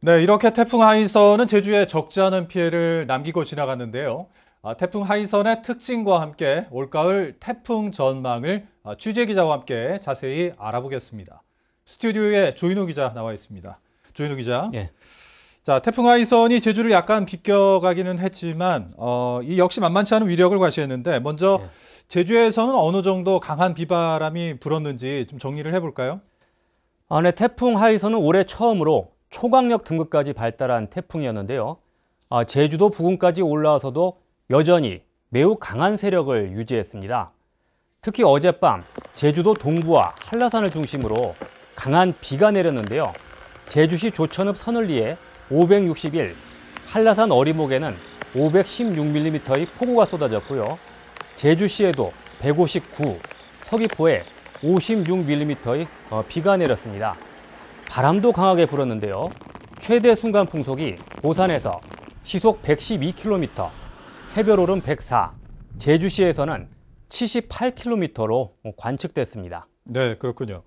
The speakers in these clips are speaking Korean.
네, 이렇게 태풍 하이선은 제주에 적지 않은 피해를 남기고 지나갔는데요. 아, 태풍 하이선의 특징과 함께 올가을 태풍 전망을 아, 취재 기자와 함께 자세히 알아보겠습니다. 스튜디오에 조인호 기자 나와 있습니다. 조인호 기자. 예. 자, 태풍 하이선이 제주를 약간 비껴가기는 했지만 어, 이 역시 만만치 않은 위력을 과시했는데 먼저 예. 제주에서는 어느 정도 강한 비바람이 불었는지 좀 정리를 해볼까요? 아, 네, 태풍 하이선은 올해 처음으로 초강력 등급까지 발달한 태풍이었는데요. 아, 제주도 부근까지 올라와서도 여전히 매우 강한 세력을 유지했습니다. 특히 어젯밤 제주도 동부와 한라산을 중심으로 강한 비가 내렸는데요. 제주시 조천읍 선을리에 561, 한라산 어리목에는 516mm의 폭우가 쏟아졌고요. 제주시에도 159, 서귀포에 56mm의 어, 비가 내렸습니다. 바람도 강하게 불었는데요. 최대 순간 풍속이 고산에서 시속 112km, 새별오름 104, 제주시에서는 78km로 관측됐습니다. 네, 그렇군요.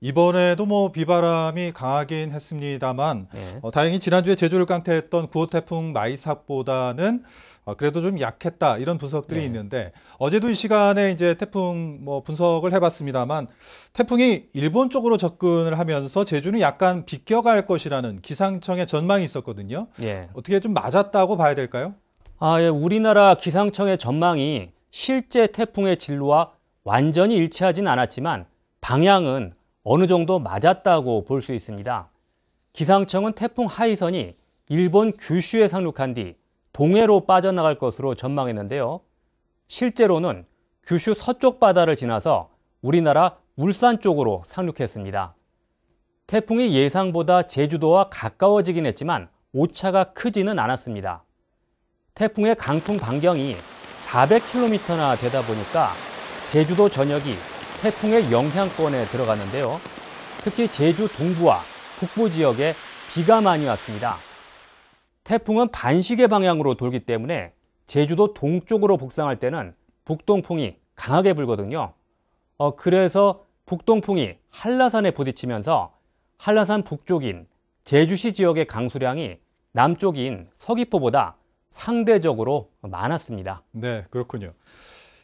이번에도 뭐 비바람이 강하긴 했습니다만 네. 어, 다행히 지난주에 제주를 강패했던구호 태풍 마이삭보다는 어, 그래도 좀 약했다 이런 분석들이 네. 있는데 어제도 이 시간에 이제 태풍 뭐 분석을 해봤습니다만 태풍이 일본 쪽으로 접근을 하면서 제주는 약간 비껴갈 것이라는 기상청의 전망이 있었거든요. 네. 어떻게 좀 맞았다고 봐야 될까요? 아, 예. 우리나라 기상청의 전망이 실제 태풍의 진로와 완전히 일치하진 않았지만 방향은 어느 정도 맞았다고 볼 수 있습니다. 기상청은 태풍 하이선이 일본 규슈에 상륙한 뒤 동해로 빠져나갈 것으로 전망했는데요. 실제로는 규슈 서쪽 바다를 지나서 우리나라 울산 쪽으로 상륙했습니다. 태풍이 예상보다 제주도와 가까워지긴 했지만 오차가 크지는 않았습니다. 태풍의 강풍 반경이 400km나 되다 보니까 제주도 전역이 태풍의 영향권에 들어갔는데요. 특히 제주 동부와 북부 지역에 비가 많이 왔습니다. 태풍은 반시계 방향으로 돌기 때문에 제주도 동쪽으로 북상할 때는 북동풍이 강하게 불거든요. 어, 그래서 북동풍이 한라산에 부딪히면서 한라산 북쪽인 제주시 지역의 강수량이 남쪽인 서귀포보다 상대적으로 많았습니다. 네, 그렇군요.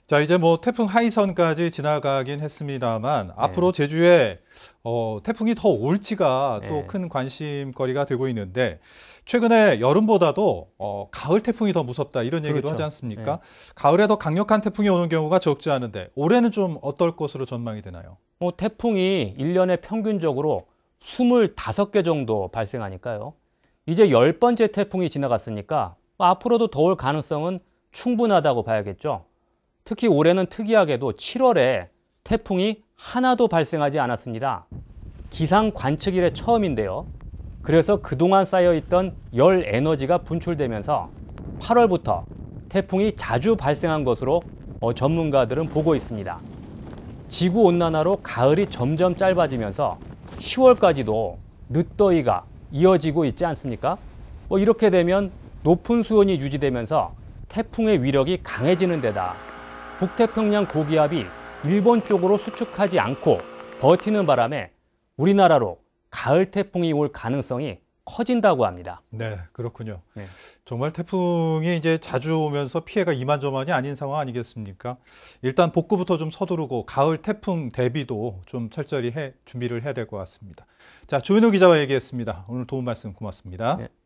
자 이제 뭐 태풍 하이선까지 지나가긴 했습니다만 네. 앞으로 제주에 어, 태풍이 더 올지가 또큰 네. 관심거리가 되고 있는데 최근에 여름보다도 어, 가을 태풍이 더 무섭다 이런 얘기도 그렇죠. 하지 않습니까? 네. 가을에 더 강력한 태풍이 오는 경우가 적지 않은데 올해는 좀 어떨 것으로 전망이 되나요? 뭐 태풍이 일년에 평균적으로 스물다섯 개 정도 발생하니까요. 이제 열번째 태풍이 지나갔으니까 앞으로도 더울 가능성은 충분하다고 봐야겠죠. 특히 올해는 특이하게도 7월에 태풍이 하나도 발생하지 않았습니다. 기상 관측 이래 처음인데요. 그래서 그동안 쌓여있던 열 에너지가 분출되면서 8월부터 태풍이 자주 발생한 것으로 어, 전문가들은 보고 있습니다. 지구온난화로 가을이 점점 짧아지면서 10월까지도 늦더위가 이어지고 있지 않습니까? 뭐 이렇게 되면 높은 수온이 유지되면서 태풍의 위력이 강해지는 데다 북태평양 고기압이 일본 쪽으로 수축하지 않고 버티는 바람에 우리나라로 가을 태풍이 올 가능성이 커진다고 합니다. 네, 그렇군요. 네. 정말 태풍이 이제 자주 오면서 피해가 이만저만이 아닌 상황 아니겠습니까? 일단 복구부터 좀 서두르고 가을 태풍 대비도 좀 철저히 해, 준비를 해야 될 것 같습니다. 자, 조인호 기자와 얘기했습니다. 오늘 도움 말씀 고맙습니다. 네.